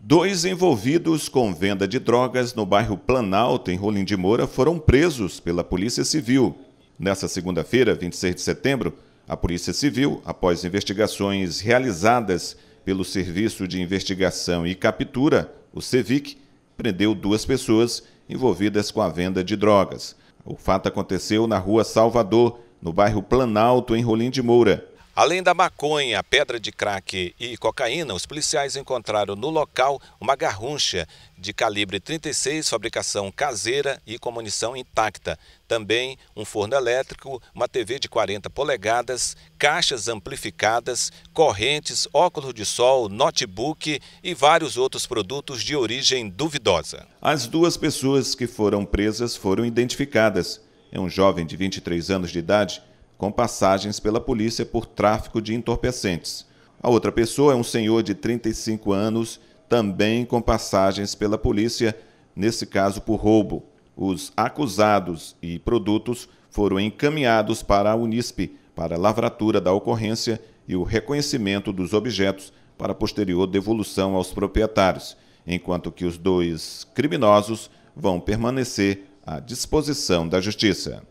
Dois envolvidos com venda de drogas no bairro Planalto, em Rolim de Moura, foram presos pela Polícia Civil. Nessa segunda-feira, 26 de setembro, a Polícia Civil, após investigações realizadas pelo Serviço de Investigação e Captura, o SEVIC, prendeu duas pessoas envolvidas com a venda de drogas. O fato aconteceu na Rua Salvador, no bairro Planalto, em Rolim de Moura. Além da maconha, pedra de crack e cocaína, os policiais encontraram no local uma garruncha de calibre 36, fabricação caseira e com munição intacta. Também um forno elétrico, uma TV de 40 polegadas, caixas amplificadas, correntes, óculos de sol, notebook e vários outros produtos de origem duvidosa. As duas pessoas que foram presas foram identificadas. É um jovem de 23 anos de idade com passagens pela polícia por tráfico de entorpecentes. A outra pessoa é um senhor de 35 anos, também com passagens pela polícia, nesse caso por roubo. Os acusados e produtos foram encaminhados para a Unisp para a lavratura da ocorrência e o reconhecimento dos objetos para posterior devolução aos proprietários, enquanto que os dois criminosos vão permanecer à disposição da Justiça.